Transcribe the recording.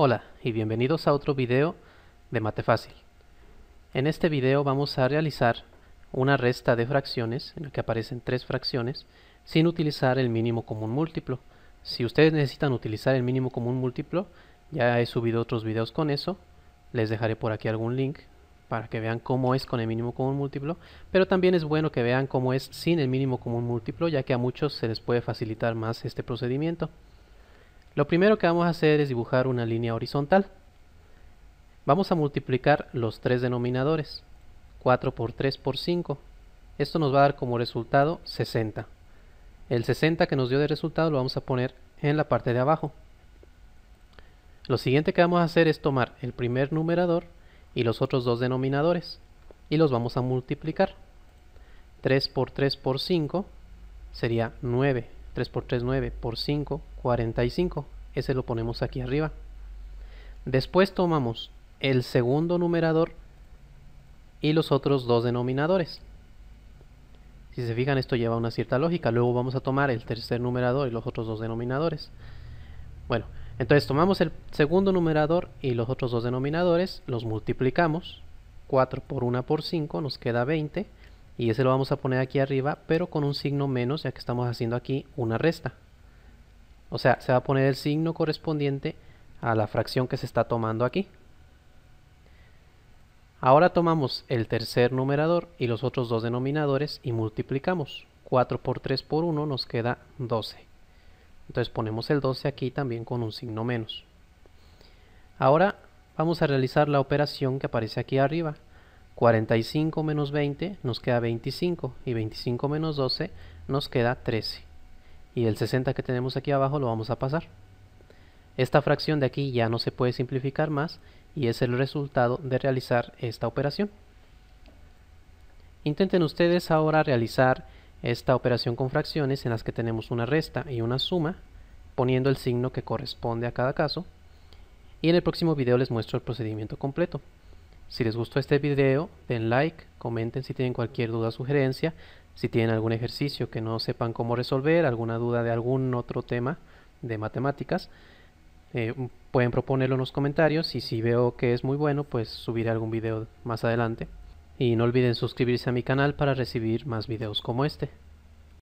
Hola y bienvenidos a otro video de Mate Fácil. En este video vamos a realizar una resta de fracciones en la que aparecen tres fracciones sin utilizar el mínimo común múltiplo. Si ustedes necesitan utilizar el mínimo común múltiplo, ya he subido otros videos con eso. Les dejaré por aquí algún link para que vean cómo es con el mínimo común múltiplo, pero también es bueno que vean cómo es sin el mínimo común múltiplo, ya que a muchos se les puede facilitar más este procedimiento. Lo primero que vamos a hacer es dibujar una línea horizontal. Vamos a multiplicar los tres denominadores. 4 por 3 por 5. Esto nos va a dar como resultado 60. El 60 que nos dio de resultado lo vamos a poner en la parte de abajo. Lo siguiente que vamos a hacer es tomar el primer numerador y los otros dos denominadores y los vamos a multiplicar. 3 por 3 por 5 sería 9. 3 por 3, 9 por 5, 45. Ese lo ponemos aquí arriba. Después tomamos el segundo numerador y los otros dos denominadores. Si se fijan, esto lleva una cierta lógica. Luego vamos a tomar el tercer numerador y los otros dos denominadores. Bueno, entonces tomamos el segundo numerador y los otros dos denominadores, los multiplicamos. 4 por 1 por 5 nos queda 20 y ese lo vamos a poner aquí arriba pero con un signo menos ya que estamos haciendo aquí una resta o sea se va a poner el signo correspondiente a la fracción que se está tomando aquí ahora tomamos el tercer numerador y los otros dos denominadores y multiplicamos 4 por 3 por 1 nos queda 12 entonces ponemos el 12 aquí también con un signo menos ahora vamos a realizar la operación que aparece aquí arriba 45 menos 20 nos queda 25 y 25 menos 12 nos queda 13. Y el 60 que tenemos aquí abajo lo vamos a pasar. Esta fracción de aquí ya no se puede simplificar más y es el resultado de realizar esta operación. Intenten ustedes ahora realizar esta operación con fracciones en las que tenemos una resta y una suma, poniendo el signo que corresponde a cada caso. Y en el próximo video les muestro el procedimiento completo. Si les gustó este video, den like, comenten si tienen cualquier duda o sugerencia, si tienen algún ejercicio que no sepan cómo resolver, alguna duda de algún otro tema de matemáticas, eh, pueden proponerlo en los comentarios y si veo que es muy bueno, pues subiré algún video más adelante. Y no olviden suscribirse a mi canal para recibir más videos como este.